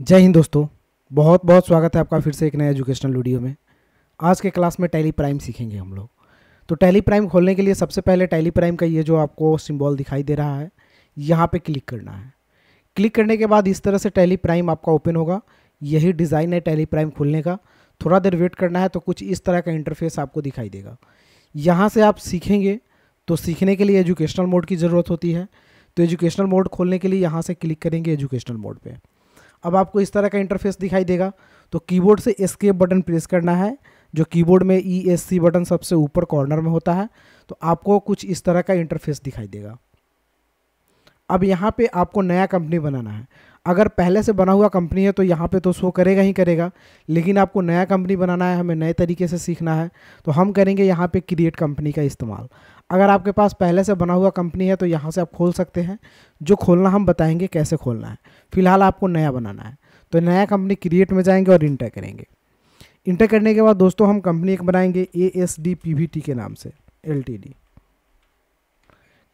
जय हिंद दोस्तों बहुत बहुत स्वागत है आपका फिर से एक नए एजुकेशनल वीडियो में आज के क्लास में टैली प्राइम सीखेंगे हम लोग तो टैली प्राइम खोलने के लिए सबसे पहले टैली प्राइम का ये जो आपको सिंबल दिखाई दे रहा है यहाँ पे क्लिक करना है क्लिक करने के बाद इस तरह से टैली प्राइम आपका ओपन होगा यही डिज़ाइन है टैली प्राइम खोलने का थोड़ा देर वेट करना है तो कुछ इस तरह का इंटरफेस आपको दिखाई देगा यहाँ से आप सीखेंगे तो सीखने के लिए एजुकेशनल मोड की ज़रूरत होती है तो एजुकेशनल मोड खोलने के लिए यहाँ से क्लिक करेंगे एजुकेशनल मोड पर अब आपको इस तरह का इंटरफेस दिखाई देगा तो कीबोर्ड से एस्केप बटन प्रेस करना है जो कीबोर्ड में ई एस सी बटन सबसे ऊपर कॉर्नर में होता है तो आपको कुछ इस तरह का इंटरफेस दिखाई देगा अब यहाँ पे आपको नया कंपनी बनाना है अगर पहले से बना हुआ कंपनी है तो यहाँ पे तो शो करेगा ही करेगा लेकिन आपको नया कंपनी बनाना है हमें नए तरीके से सीखना है तो हम करेंगे यहाँ पे क्रिएट कंपनी का इस्तेमाल अगर आपके पास पहले से बना हुआ कंपनी है तो यहाँ से आप खोल सकते हैं जो खोलना हम बताएंगे कैसे खोलना है फिलहाल आपको नया बनाना है तो नया कंपनी क्रिएट में जाएंगे और इंटर करेंगे इंटर करने के बाद दोस्तों हम कंपनी एक बनाएंगे A S D P V T के नाम से एल टी डी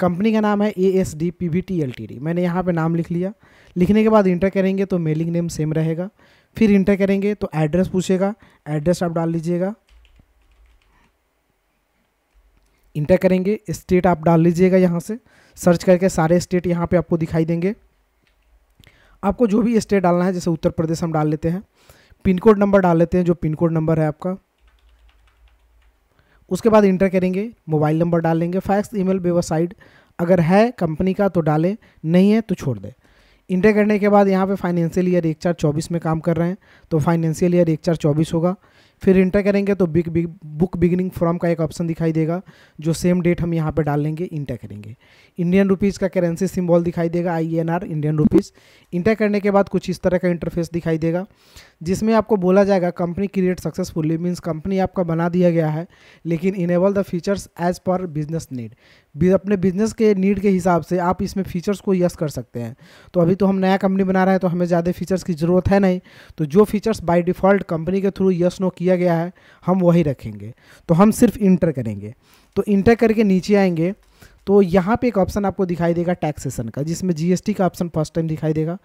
कंपनी का नाम है A S D P V T L T D मैंने यहाँ पे नाम लिख लिया लिखने के बाद इंटर करेंगे तो मेलिंग नेम सेम रहेगा फिर इंटर करेंगे तो एड्रेस पूछेगा एड्रेस आप डाल लीजिएगा इंटर करेंगे स्टेट आप डाल लीजिएगा यहाँ से सर्च करके सारे स्टेट यहाँ पे आपको दिखाई देंगे आपको जो भी स्टेट डालना है जैसे उत्तर प्रदेश हम डाल लेते हैं पिन कोड नंबर डाल लेते हैं जो पिन कोड नंबर है आपका उसके बाद इंटर करेंगे मोबाइल नंबर डाल लेंगे फैक्स ईमेल वेबसाइट अगर है कंपनी का तो डालें नहीं है तो छोड़ दें इंटर करने के बाद यहाँ पे फाइनेंशियल ईयर एक चार चौबीस में काम कर रहे हैं तो फाइनेंशियल ईयर एक चार चौबीस होगा फिर इंटर करेंगे तो big big book beginning form का एक ऑप्शन दिखाई देगा जो सेम डेट हम यहाँ पर डाल लेंगे इंटर करेंगे इंडियन रुपीज़ का करेंसी सिंबल दिखाई देगा I N R Indian rupees enter करने के बाद कुछ इस तरह का इंटरफेस दिखाई देगा जिसमें आपको बोला जाएगा company create successfully means company आपका बना दिया गया है लेकिन enable the features as per business need अपने बिजनेस के नीड के हिसाब से आप इसमें फीचर्स को यस कर सकते हैं तो अभी तो हम नया कंपनी बना रहे हैं तो हमें ज़्यादा फीचर्स की ज़रूरत है नहीं तो जो फीचर्स बाई डिफ़ॉल्ट कंपनी के थ्रू यस नो किया दिया गया है हम वही रखेंगे तो हम सिर्फ इंटर करेंगे तो इंटर करके नीचे आएंगे तो यहाँ पे एक ऑप्शन आपको दिखाई देगा टैक्सेशन का जिसमें जीएसटी का ऑप्शन फर्स्ट टाइम दिखाई देगा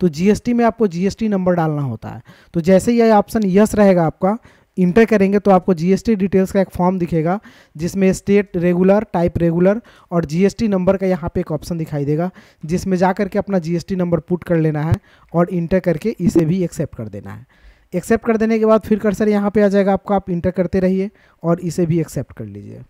तो जीएसटी में आपको जीएसटी नंबर डालना होता है तो जैसे ही यह ऑप्शन यस रहेगा आपका इंटर करेंगे तो आपको जीएसटी डिटेल्स का एक फॉर्म दिखेगा जिसमें स्टेट रेगुलर टाइप रेगुलर और जीएसटी नंबर का यहाँ पे एक ऑप्शन दिखाई देगा जिसमें जा करके अपना जीएसटी नंबर पुट कर लेना है और इंटर करके इसे भी एक्सेप्ट कर देना है एक्सेप्ट कर देने के बाद फिर कर्सर यहाँ पे आ जाएगा आपका आप इंटर करते रहिए और इसे भी एक्सेप्ट कर लीजिए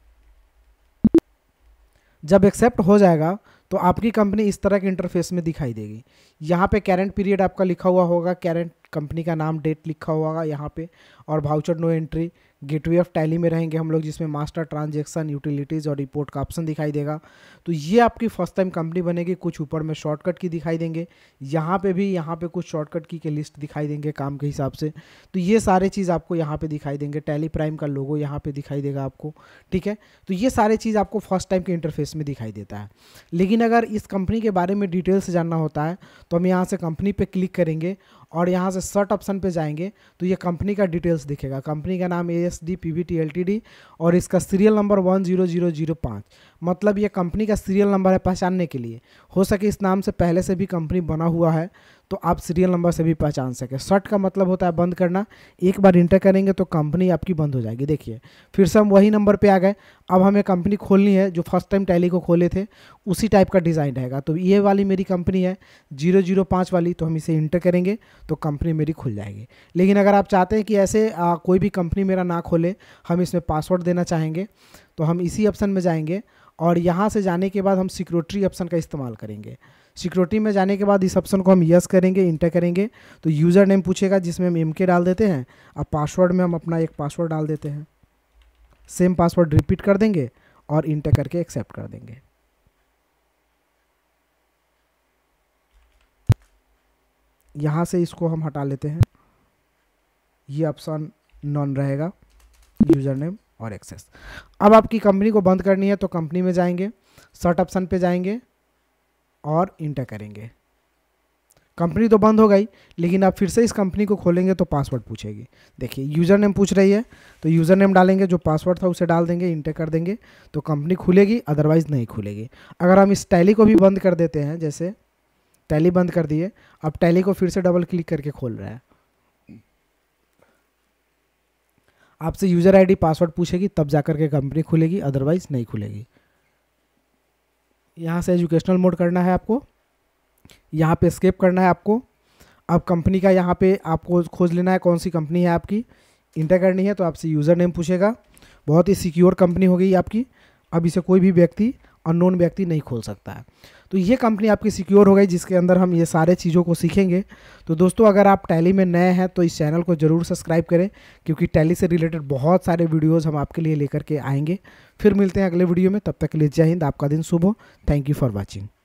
जब एक्सेप्ट हो जाएगा तो आपकी कंपनी इस तरह के इंटरफेस में दिखाई देगी यहाँ पे कैरेंट पीरियड आपका लिखा हुआ होगा कैरेंट कंपनी का नाम डेट लिखा हुआ होगा यहाँ पे और voucher no entry gateway of Tally में रहेंगे हम लोग जिसमें मास्टर ट्रांजेक्शन यूटिलिटीज़ और रिपोर्ट का ऑप्शन दिखाई देगा तो ये आपकी फर्स्ट टाइम कंपनी बनेगी कुछ ऊपर में शॉर्टकट की दिखाई देंगे यहाँ पे भी यहाँ पे कुछ शॉर्टकट की के लिस्ट दिखाई देंगे काम के हिसाब से तो ये सारे चीज़ आपको यहाँ पे दिखाई देंगे टैली प्राइम का लोगो यहाँ पे दिखाई देगा आपको ठीक है तो ये सारे चीज़ आपको फर्स्ट टाइम के इंटरफेस में दिखाई देता है लेकिन अगर इस कंपनी के बारे में डिटेल्स जानना होता है तो हम यहाँ से कंपनी पे क्लिक करेंगे और यहाँ से सर्ट ऑप्शन पे जाएंगे तो ये कंपनी का डिटेल्स दिखेगा कंपनी का नाम A S D P V T L T D और इसका serial number one zero zero zero पाँच मतलब ये कंपनी का सीरियल नंबर है पहचानने के लिए हो सके इस नाम से पहले से भी कंपनी बना हुआ है तो आप सीरियल नंबर से भी पहचान सकें शर्ट का मतलब होता है बंद करना एक बार इंटर करेंगे तो कंपनी आपकी बंद हो जाएगी देखिए फिर से हम वही नंबर पर आ गए अब हमें कंपनी खोलनी है जो फर्स्ट टाइम टैली को खोले थे उसी टाइप का डिज़ाइन रहेगा तो ये वाली मेरी कंपनी है जीरो जीरो पाँच वाली तो हम इसे इंटर करेंगे तो कंपनी मेरी खुल जाएगी लेकिन अगर आप चाहते हैं कि ऐसे आ, कोई भी कंपनी मेरा ना खोले हम इसमें पासवर्ड देना चाहेंगे तो हम इसी ऑप्शन में जाएंगे और यहाँ से जाने के बाद हम सिक्योरिटी ऑप्शन का इस्तेमाल करेंगे सिक्योरिटी में जाने के बाद इस ऑप्शन को हम यस करेंगे इंटर करेंगे तो यूज़र नेम पूछेगा जिसमें हम एम के डाल देते हैं और पासवर्ड में हम अपना एक पासवर्ड डाल देते हैं सेम पासवर्ड रिपीट कर देंगे और इंटर करके एक्सेप्ट कर देंगे यहाँ से इसको हम हटा लेते हैं ये ऑप्शन नॉन रहेगा यूज़र नेम और एक्सेस अब आपकी कंपनी को बंद करनी है तो कंपनी में जाएंगे शर्ट ऑप्शन पे जाएंगे और इंटर करेंगे कंपनी तो बंद हो गई लेकिन आप फिर से इस कंपनी को खोलेंगे तो पासवर्ड पूछेगी देखिए यूज़र नेम पूछ रही है तो यूज़र नेम डालेंगे जो पासवर्ड था उसे डाल देंगे इंटर कर देंगे तो कंपनी खुलेगी अदरवाइज़ नहीं खुलेगी अगर हम इस टैली को भी बंद कर देते हैं जैसे टैली बंद कर दिए अब टैली को फिर से डबल क्लिक करके खोल रहा है आपसे यूज़र आईडी पासवर्ड पूछेगी तब जाकर के कंपनी खुलेगी अदरवाइज़ नहीं खुलेगी यहाँ से एजुकेशनल मोड करना है आपको यहाँ पे स्केप करना है आपको अब कंपनी का यहाँ पे आपको खोज लेना है कौन सी कंपनी है आपकी इंटर करनी है तो आपसे यूज़र नेम पूछेगा बहुत ही सिक्योर कंपनी होगी आपकी अब इसे कोई भी व्यक्ति अननोन व्यक्ति नहीं खोल सकता है तो ये कंपनी आपकी सिक्योर हो गई जिसके अंदर हम ये सारे चीज़ों को सीखेंगे तो दोस्तों अगर आप टैली में नए हैं तो इस चैनल को ज़रूर सब्सक्राइब करें क्योंकि टैली से रिलेटेड बहुत सारे वीडियोज़ हम आपके लिए लेकर के आएंगे फिर मिलते हैं अगले वीडियो में तब तक के लिए जय हिंद आपका दिन शुभ हो थैंक यू फॉर वॉचिंग